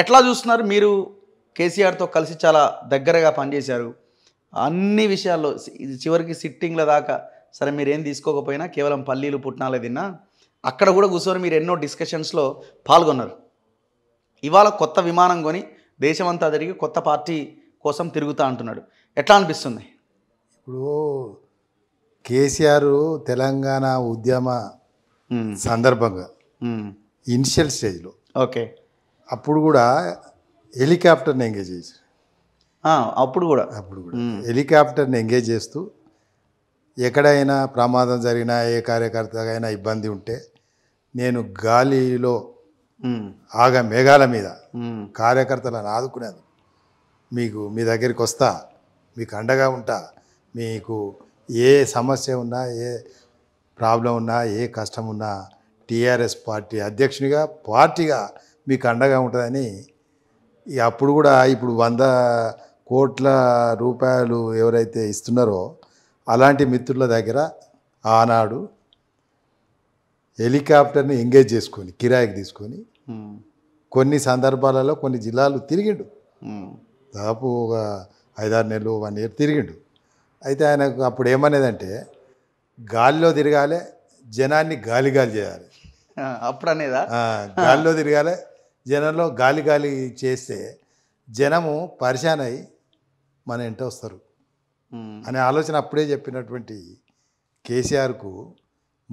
ఎట్లా చూస్తున్నారు మీరు కేసీఆర్తో కలిసి చాలా దగ్గరగా పనిచేశారు అన్ని విషయాల్లో చివరికి సిట్టింగ్ల దాకా సరే మీరు ఏం తీసుకోకపోయినా కేవలం పల్లీలు పుట్టినాలే తిన్నా అక్కడ కూడా కూర్చొని మీరు ఎన్నో డిస్కషన్స్లో పాల్గొన్నారు ఇవాళ కొత్త విమానం కొని దేశమంతా తిరిగి కొత్త పార్టీ కోసం తిరుగుతా అంటున్నాడు ఎట్లా అనిపిస్తుంది ఇప్పుడు కేసీఆర్ తెలంగాణ ఉద్యమ సందర్భంగా ఇనిషియల్ స్టేజ్లో ఓకే అప్పుడు కూడా హెలికాప్టర్ని ఎంగేజ్ చేసి అప్పుడు కూడా అప్పుడు కూడా హెలికాప్టర్ని ఎంగేజ్ చేస్తూ ఎక్కడైనా ప్రమాదం జరిగినా ఏ కార్యకర్తకైనా ఇబ్బంది ఉంటే నేను గాలిలో ఆగ మేఘాల మీద కార్యకర్తలను ఆదుకునేది మీకు మీ దగ్గరికి వస్తా మీకు అండగా ఉంటా మీకు ఏ సమస్య ఉన్నా ఏ ప్రాబ్లం ఉన్నా ఏ కష్టం ఉన్నా టీఆర్ఎస్ పార్టీ అధ్యక్షునిగా పార్టీగా మీకు అండగా ఉంటుందని అప్పుడు కూడా ఇప్పుడు వంద కోట్ల రూపాయలు ఎవరైతే ఇస్తున్నారో అలాంటి మిత్రుల దగ్గర ఆనాడు హెలికాప్టర్ని ఎంగేజ్ చేసుకొని కిరాయికి తీసుకొని కొన్ని సందర్భాలలో కొన్ని జిల్లాలు తిరిగిండు దాదాపు ఒక ఐదారు నెలలు వన్ ఇయర్ తిరిగిండు అయితే ఆయనకు అప్పుడు ఏమనేదంటే గాలిలో తిరగాలి జనాన్ని గాలి గాలి చేయాలి అప్పుడు అనేదా గాలిలో తిరగాలి జనంలో గాలి గాలి చేస్తే జనము పరిశాన్ అయి మన ఇంట వస్తారు అనే ఆలోచన అప్పుడే చెప్పినటువంటి కేసీఆర్కు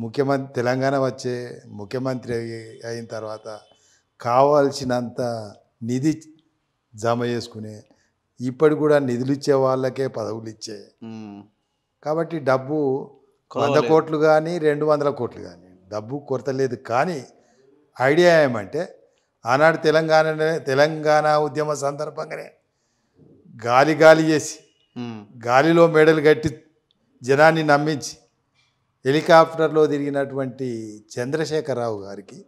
ముఖ్యమంత్రి తెలంగాణ వచ్చే ముఖ్యమంత్రి అయిన తర్వాత కావాల్సినంత నిధి జమ చేసుకునే ఇప్పటి కూడా నిధులు ఇచ్చే వాళ్ళకే పదవులు ఇచ్చే కాబట్టి డబ్బు వంద కోట్లు కానీ రెండు వందల కోట్లు కానీ డబ్బు కొరత లేదు కానీ ఐడియా ఏమంటే ఆనాడు తెలంగాణ తెలంగాణ ఉద్యమ సందర్భంగానే గాలి గాలి చేసి గాలిలో మెడలు కట్టి జనాన్ని నమ్మించి హెలికాప్టర్లో తిరిగినటువంటి చంద్రశేఖరరావు గారికి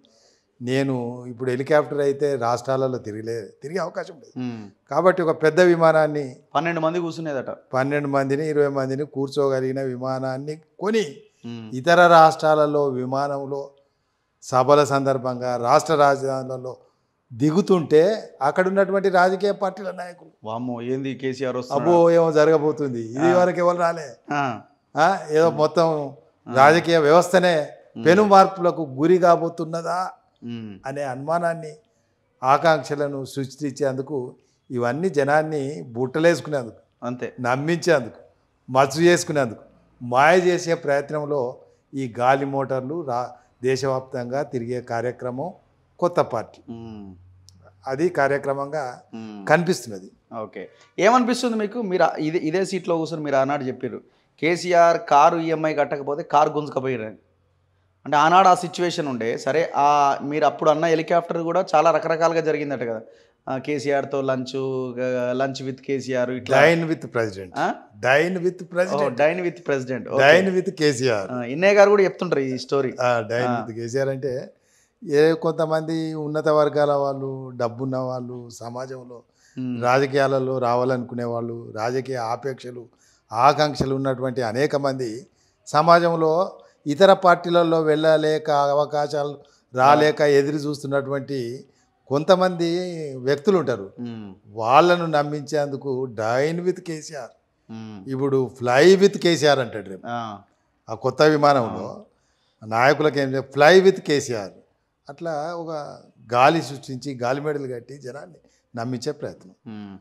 నేను ఇప్పుడు హెలికాప్టర్ అయితే రాష్ట్రాలలో తిరిగిలే తిరిగే అవకాశం లేదు కాబట్టి ఒక పెద్ద విమానాన్ని పన్నెండు మంది కూర్చునేదట పన్నెండు మందిని ఇరవై మందిని కూర్చోగలిగిన విమానాన్ని కొని ఇతర రాష్ట్రాలలో విమానంలో సభల సందర్భంగా రాష్ట్ర రాజధానులలో దిగుతుంటే అక్కడ ఉన్నటువంటి రాజకీయ పార్టీల నాయకులు వామ్మో ఏంది కేసీఆర్ అబ్బో ఏమో జరగబోతుంది ఇది వరకు ఎవరు రాలే ఏదో మొత్తం రాజకీయ వ్యవస్థనే పెను మార్పులకు గురి కాబోతున్నదా అనే అనుమానాన్ని ఆకాంక్షలను సృష్టించేందుకు ఇవన్నీ జనాన్ని బుట్టలేసుకునేందుకు అంతే నమ్మించేందుకు మచ్చు చేసుకునేందుకు మాయ చేసే ప్రయత్నంలో ఈ గాలి మోటార్లు రా దేశవ్యాప్తంగా తిరిగే కార్యక్రమం కొత్త పార్టీ అది కార్యక్రమంగా కనిపిస్తున్నది ఓకే ఏమనిపిస్తుంది మీకు మీరు ఇదే ఇదే సీట్లో కూర్చొని మీరు ఆనాడు చెప్పారు కేసీఆర్ కారు ఈఎంఐ కట్టకపోతే కారు గుంజుకపోయారు అంటే ఆనాడు ఆ సిచ్యువేషన్ ఉండే సరే ఆ మీరు అప్పుడు అన్న హెలికాప్టర్ కూడా చాలా రకరకాలుగా జరిగిందట కదా కేసీఆర్ తో lunch lunch with KCR dine with president dine with president dine with president dine with KCR Innaiah గారు కూడా చెప్తుంటారు ఈ స్టోరీ డైన్ విత్ కేసీఆర్ అంటే ఏ కొంతమంది ఉన్నత వర్గాల వాళ్ళు డబ్బున్న వాళ్ళు సమాజంలో రాజకీయాలలో రావాలనుకునే వాళ్ళు రాజకీయ ఆపేక్షలు ఆకాంక్షలు ఉన్నటువంటి అనేక మంది సమాజంలో ఇతర పార్టీలలో వెళ్ళలేక అవకాశాలు రాలేక ఎదురు చూస్తున్నటువంటి కొంతమంది వ్యక్తులు ఉంటారు వాళ్ళను నమ్మించేందుకు డైన్ విత్ కేసీఆర్ ఇప్పుడు ఫ్లై విత్ కేసీఆర్ అంటాడు రేపు ఆ కొత్త విమానంలో నాయకులకు ఏం ఫ్లై విత్ కేసీఆర్ అట్లా ఒక గాలి సృష్టించి గాలి మెడలు కట్టి జనాన్ని నమ్మించే ప్రయత్నం